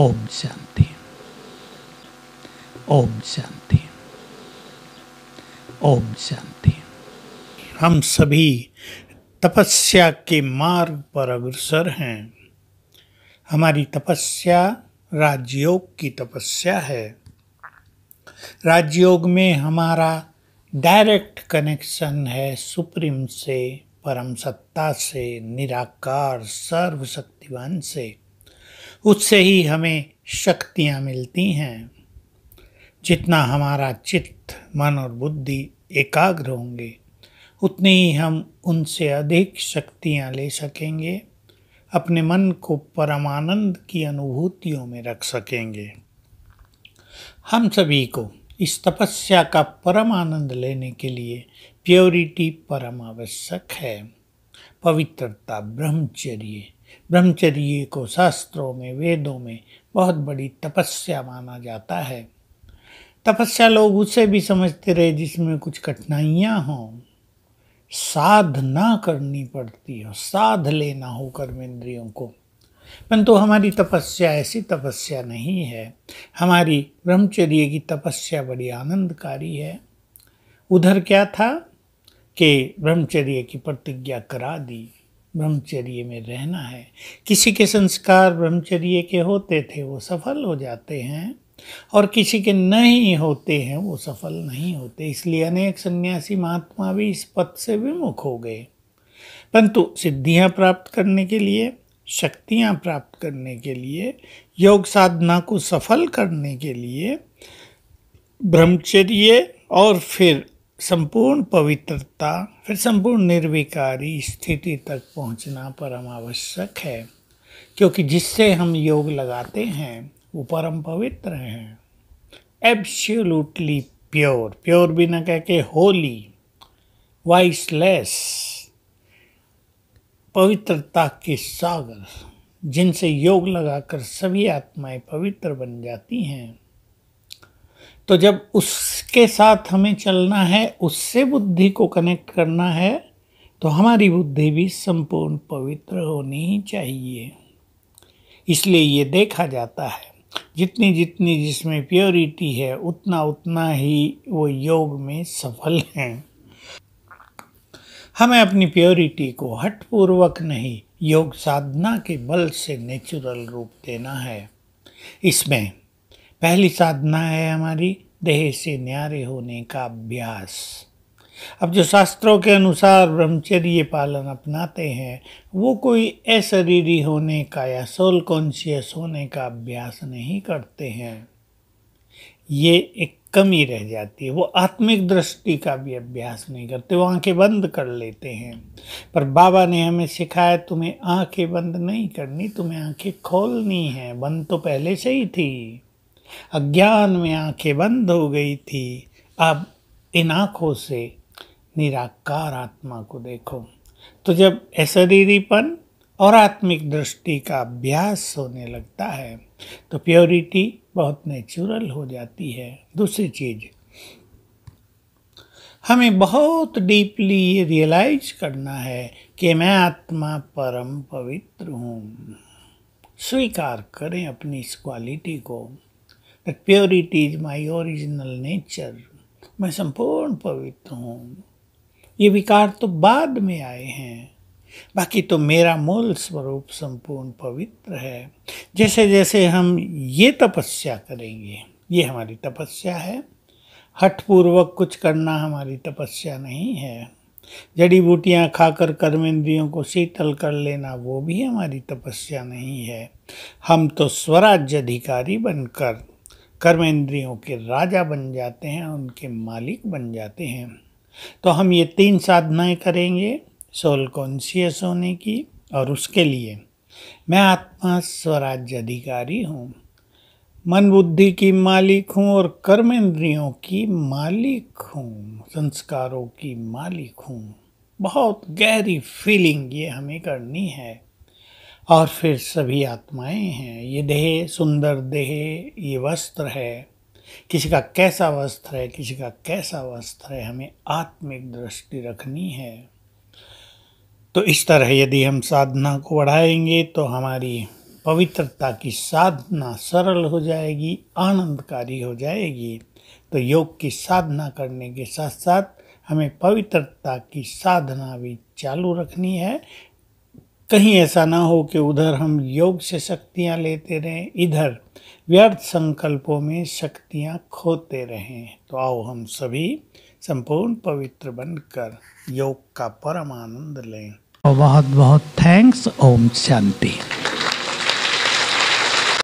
ओम शांति ओम शांति ओम शांति हम सभी तपस्या के मार्ग पर अग्रसर हैं हमारी तपस्या राजयोग की तपस्या है राजयोग में हमारा डायरेक्ट कनेक्शन है सुप्रीम से परम सत्ता से निराकार सर्वशक्तिवान से उससे ही हमें शक्तियाँ मिलती हैं जितना हमारा चित्त मन और बुद्धि एकाग्र होंगे उतनी ही हम उनसे अधिक शक्तियाँ ले सकेंगे अपने मन को परमानंद की अनुभूतियों में रख सकेंगे हम सभी को इस तपस्या का परम आनंद लेने के लिए प्योरिटी परम आवश्यक है पवित्रता ब्रह्मचर्य ब्रह्मचर्य को शास्त्रों में वेदों में बहुत बड़ी तपस्या माना जाता है तपस्या लोग उसे भी समझते रहे जिसमें कुछ कठिनाइयाँ हों ना करनी पड़ती हो साध लेना हो कर्म इंद्रियों को परंतु हमारी तपस्या ऐसी तपस्या नहीं है हमारी ब्रह्मचर्य की तपस्या बड़ी आनंदकारी है उधर क्या था कि ब्रह्मचर्य की प्रतिज्ञा करा दी ब्रह्मचर्य में रहना है किसी के संस्कार ब्रह्मचर्य के होते थे वो सफल हो जाते हैं और किसी के नहीं होते हैं वो सफल नहीं होते इसलिए अनेक सन्यासी महात्मा भी इस पथ से विमुख हो गए परंतु सिद्धियां प्राप्त करने के लिए शक्तियां प्राप्त करने के लिए योग साधना को सफल करने के लिए ब्रह्मचर्य और फिर संपूर्ण पवित्रता फिर संपूर्ण निर्विकारी स्थिति तक पहुंचना परम आवश्यक है क्योंकि जिससे हम योग लगाते हैं वो परम पवित्र हैं एब्स्यूलूटली प्योर प्योर बिना कह के होली वाइसलेस पवित्रता के सागर जिनसे योग लगाकर सभी आत्माएं पवित्र बन जाती हैं तो जब उसके साथ हमें चलना है उससे बुद्धि को कनेक्ट करना है तो हमारी बुद्धि भी संपूर्ण पवित्र होनी चाहिए इसलिए ये देखा जाता है जितनी जितनी जिसमें प्योरिटी है उतना उतना ही वो योग में सफल हैं हमें अपनी प्योरिटी को हठपूर्वक नहीं योग साधना के बल से नेचुरल रूप देना है इसमें पहली साधना है हमारी देह से न्यारे होने का अभ्यास अब जो शास्त्रों के अनुसार ब्रह्मचर्य पालन अपनाते हैं वो कोई अशरीरी होने का या सोल कॉन्शियस होने का अभ्यास नहीं करते हैं ये एक कमी रह जाती है वो आत्मिक दृष्टि का भी अभ्यास नहीं करते वो आंखें बंद कर लेते हैं पर बाबा ने हमें सिखाया तुम्हें आंखें बंद नहीं करनी तुम्हें आंखें खोलनी हैं बंद तो पहले से ही थी अज्ञान में आंखें बंद हो गई थी अब इन आँखों से निराकार आत्मा को देखो तो जब ऐसरीरीपन और आत्मिक दृष्टि का अभ्यास होने लगता है तो प्योरिटी बहुत नेचुरल हो जाती है दूसरी चीज हमें बहुत डीपली ये रियलाइज करना है कि मैं आत्मा परम पवित्र हूँ स्वीकार करें अपनी इस क्वालिटी को that purity is my original nature मैं संपूर्ण पवित्र हूँ ये विकार तो बाद में आए हैं बाकी तो मेरा मूल स्वरूप संपूर्ण पवित्र है जैसे जैसे हम ये तपस्या करेंगे ये हमारी तपस्या है हठपूर्वक कुछ करना हमारी तपस्या नहीं है जड़ी बूटियाँ खाकर कर्मेंद्रियों को शीतल कर लेना वो भी हमारी तपस्या नहीं है हम तो स्वराज्य अधिकारी बनकर कर्म इंद्रियों के राजा बन जाते हैं उनके मालिक बन जाते हैं तो हम ये तीन साधनाएं करेंगे सोल कॉन्शियस होने की और उसके लिए मैं आत्मा स्वराज्य अधिकारी हूँ मन बुद्धि की मालिक हूँ और कर्म इंद्रियों की मालिक हूँ संस्कारों की मालिक हूँ बहुत गहरी फीलिंग ये हमें करनी है और फिर सभी आत्माएं हैं ये देह सुंदर देह ये वस्त्र है किसी का कैसा वस्त्र है किसी का कैसा वस्त्र है हमें आत्मिक दृष्टि रखनी है तो इस तरह यदि हम साधना को बढ़ाएंगे तो हमारी पवित्रता की साधना सरल हो जाएगी आनंदकारी हो जाएगी तो योग की साधना करने के साथ साथ हमें पवित्रता की साधना भी चालू रखनी है कहीं ऐसा ना हो कि उधर हम योग से शक्तियाँ लेते रहें इधर व्यर्थ संकल्पों में शक्तियाँ खोते रहें तो आओ हम सभी संपूर्ण पवित्र बनकर योग का परम आनंद लें बहुत बहुत थैंक्स ओम शांति